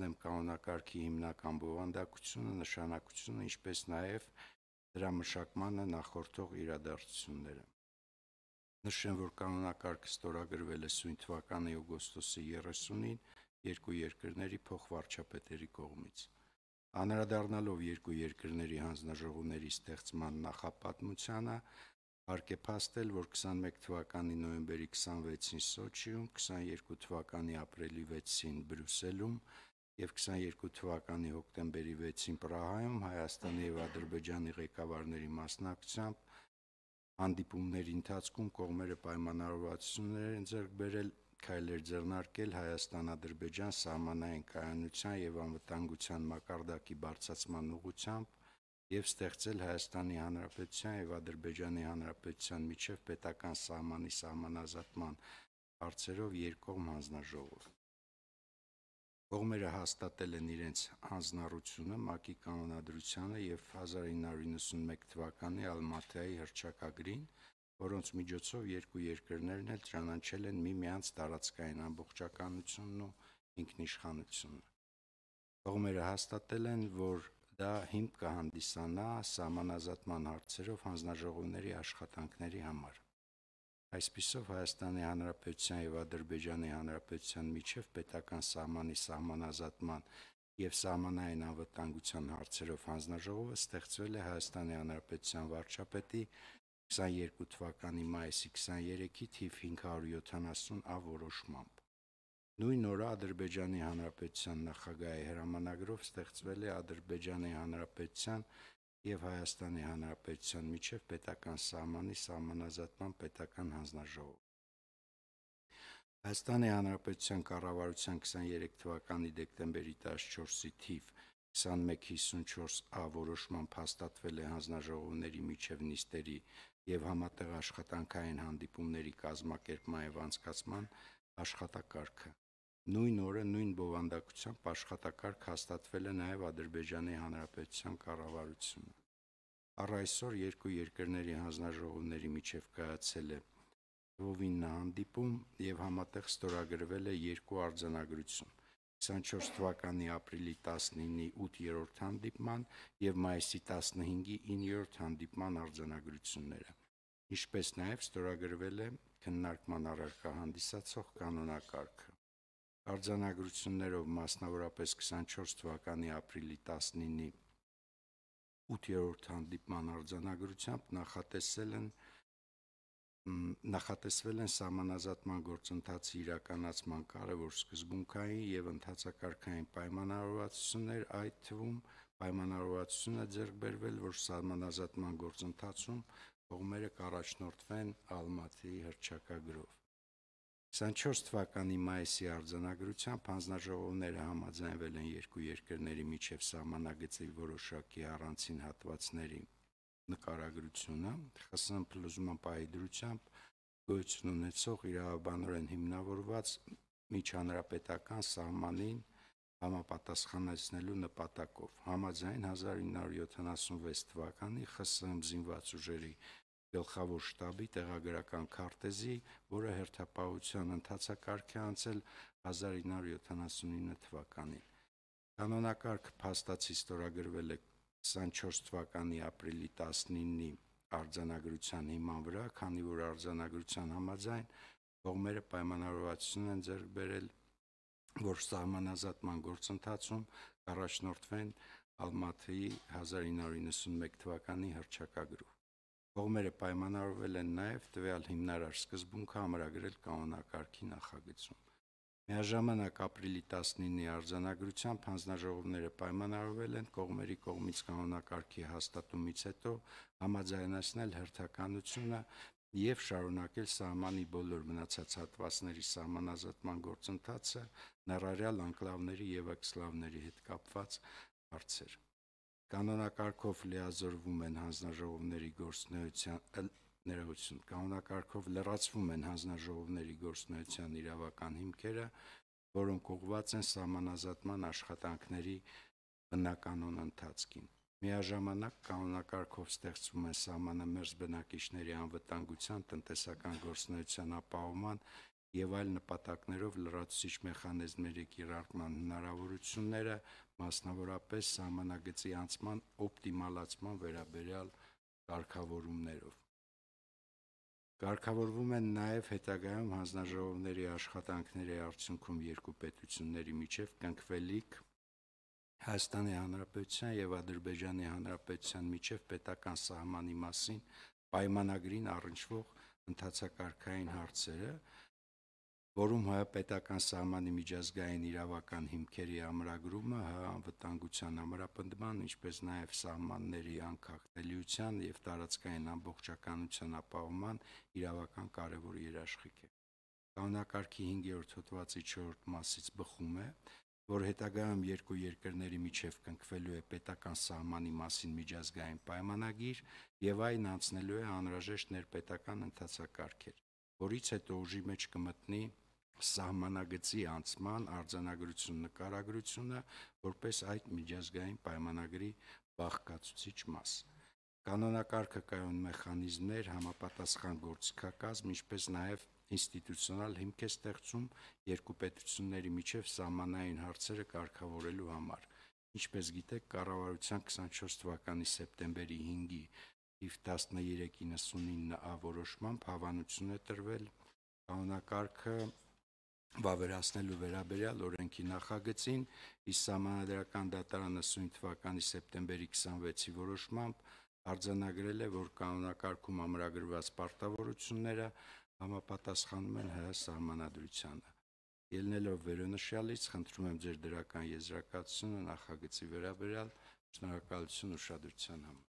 մտցնեմ կանոնակարգի հիմնական բովանդակությունը, նշանակությունը, ինչպես նաև դրա մշակմանը նախորդող իրադարձությունները։ Նշեմ, որ կանոնակարգը ստորագրվել է սույն թվականի օգոստոսի 30-ին երկու երկրների փոխվարչապետերի կողմից։ Անդրադառնալով երկու երկրների հանձնաժողովների ստեղծման նախապատմությանը, հարկ է փաստել, որ 21 թվականի նոյեմբերի 26-ին Սոչիում, 22 թվականի ապրիլի 6-ին Բրյուսելում, եւ 22 թվականի հոկտեմբերի 6-ին Պրահայում Հայաստանի եւ Ադրբեջանի ղեկավարների մասնակցությամբ հանդիպումների ընթացքում կողմերը պայմանավորվածություններ են ձեռք բերել քայլեր ձեռնարկել Հայաստան-Ադրբեջան սահմանային կայունության եւ անվտանգության մակարդակի բարձրացման ուղղությամբ եւ ստեղծել Հայաստանի Հանրապետության եւ Ադրբեջանի Հանրապետության միջև պետական սահմանի սահմանազատման հարցերով երկկողմ հանձնաժողով։ Կողմերը հաստատել են իրենց հանձնառությունը ՄԱԿ-ի կանոնադրությանը եւ 1991 թվականի Ալմատայի հրճակագրին, որոնց միջոցով երկու երկրներն էլ ճանաչել են միմյանց տարածքային ամբողջականությունն ու ինքնիշխանությունը։ Կողմերը հաստատել են, որ դա հիմք կհանդիսանա սահմանազատման հարցերով հանձնաժողովների աշխատանքների համար։ Այսպիսով Հայաստանի Հանրապետության եւ Ադրբեջանի Հանրապետության միջև պետական սահմանի սահմանազատման եւ սահմանային անվտանգության հարցերով հանձնաժողովը ստեղծվել է Հայաստանի Հանրապետության վարչապետի 22 թվականի մայիսի 23-ի թիվ 570 ա որոշմամբ։ Նույն օրը Ադրբեջանի Հանրապետության նախագահի հրամանագրով ստեղծվել է Ադրբեջանի Հանրապետության եւ Հայաստանի Հանրապետության միջև պետական սահմանի սահմանազատման պետական հանձնաժողով։ Հայաստանի Հանրապետության կառավարության 23 թվականի դեկտեմբերի 14-ի թիվ 2154-ա որոշմամբ հաստատվել է հանձնաժողովների միջև նիստերի եւ համատեղ աշխատանքային հանդիպումների կազմակերպման եւ անցկացման աշխատակարգը Նույն օրը նույն բովանդակությամբ աշխատակարգ հաստատվել է նաև Ադրբեջանի Հանրապետության կառավարությունը։ Առ այսօր երկու երկրների հանձնաժողովների միջև կայացել է Ռովիննա հանդիպում եւ համատեղ ստորագրվել է երկու արձանագրություն։ 24 թվականի ապրիլի 19-ի 8-րդ հանդիպման եւ մայիսի 15-ի 9-րդ հանդիպման արձանագրությունները։ Ինչպես նաև ստորագրվել է քննարկման առարկա հանդիսացող կանոնակարգը արձանագրություններով մասնավորապես 24 թվականի ապրիլի 19-ի 8-րդ հանդիպման արձանագրությամբ նախատեսել են նախատեսվել են համանազատման գործընթացի իրականացման կարևոր սկզբունքային եւ ընդհանրակարգային պայմանավորվածություններ, այդ թվում պայմանավորվածությունը ձեռք բերվել, որ համանազատման գործընթացում կողմերը կառաջնորդվեն Ալմատի հրճակագրով։ 24 թվականի մայիսի արձանագրությամբ հանձնաժողովները համաձայնվել են երկու երկրների միջև սահմանագծի որոշակի առանցին հատվածների նկարագրությունը ԽՍՀՄ փլուզման պահի դրությամբ գույություն ունեցող իրավաբանորեն հիմնավորված միջհանրապետական սահմանին համապատասխանեցնելու նպատակով համաձայն 1976 թվականի ԽՍՀՄ զինված ուժերի 19 գլխավոր շտաբի տեղագրական քարտեզի, որը հերթապահության ընթացակարգ է անցել 1979 թվականին։ Կանոնակարգը փաստացի ստորագրվել է 24 թվականի ապրիլի 19-ի արձանագրության հիման վրա, քանի որ արձանագրության համաձայն կողմերը պայմանավորվածություն են ձեռք բերել, որ սահմանազատման գործընթացում առաջնորդվեն Ալմաթիի 1991 թվականի հրճակագրով։ Կողմերը պայմանավորվել են նաև տվյալ հիմնարար սկզբունքը համրագրել կանոնակարգի նախագծում։ Միաժամանակ ապրիլի 19-ի արձանագրությամբ հանձնաժողովները պայմանավորվել են կողմերի կողմից կանոնակարգի հաստատումից հետո համաձայնացնել հերթականությունը և շարունակել սահմանի բոլոր մնացած հատվածների սահմանազատման գործընթացը ներառյալ անկլավների եւ էքսկլավների հետ կապված հարցեր։ Կանոնակարգով լիազորվում են հանձնաժողովների գործնեության ներողություն, կանոնակարգով լրացվում են հանձնաժողովների գործնեության իրավական հիմքերը, որոնք ուղված են սահմանազատման աշխատանքների բնականոն ընթացքին։ Միաժամանակ կանոնակարգով ստեղծվում են սահմանամերձ բնակիչների անվտանգության, տնտեսական գործունեության ապահովման եւ այլ նպատակներով լրացուցիչ մեխանիզմների կիրառման հնարավորությունները, մասնավորապես համանագծի անցման օպտիմալացման վերաբերյալ կարգավորումներով։ Կարգավորվում են նաև հետագայում հանձնաժողովների աշխատանքների արդյունքում երկու պետությունների միջև կնքվելիք Հայաստանի Հանրապետության եւ Ադրբեջանի Հանրապետության միջև պետական սահմանի մասին պայմանագրին առնչվող ընդհանրակարգային հարցերը, որում հայապետական սահմանի միջազգային իրավական հիմքերի ամրագրումը հայ անվտանգության ամրապնդման, ինչպես նաև սահմանների անկախտելիության եւ տարածքային ամբողջականության ապահովման իրավական կարևոր երաշխիք է։ Կանոնակարգի 5-րդ հոդվածի 4-րդ մասից բխում է, որ հետագայում երկու երկրների միջև կնքվելու է պետական սահմանի մասին միջազգային պայմանագիր եւ այն անցնելու է անհրաժեշտ ներպետական ընդհանրակարգեր որից հետո ուժի մեջ կմտնի սահմանագծի անցման արձանագրություն նկարագրությունը որպես այդ միջազգային պայմանագրի բաղկացուցիչ մաս։ Կանոնակարգը կայուն մեխանիզմներ, համապատասխան գործիքակազմ, ինչպես նաև ինստիտուցիոնալ հիմք է ստեղծում երկու պետությունների միջև սահմանային հարցերը կարգավորելու համար։ Ինչպես գիտեք, կառավարության 24 թվականի սեպտեմբերի 5-ի թիվ 1399-ը որոշմամբ հավանություն է տրվել կանոնակարգը վավերացնելու վերաբերյալ օրենքի նախագծին, իսկ համանդրական դատարանը սույն թվականի սեպտեմբերի 26-ի որոշմամբ արձանագրել է, որ կանոնակարգում ամրագրված պարտավորությունները համապատասխանում են ՀՀ սահմանադրությանը։ Ելնելով վերոնշյալից, խնդրում եմ ձեր դրական եզրակացությունը նախագծի վերաբերյալ։ Շնորհակալություն ուշադրության համար։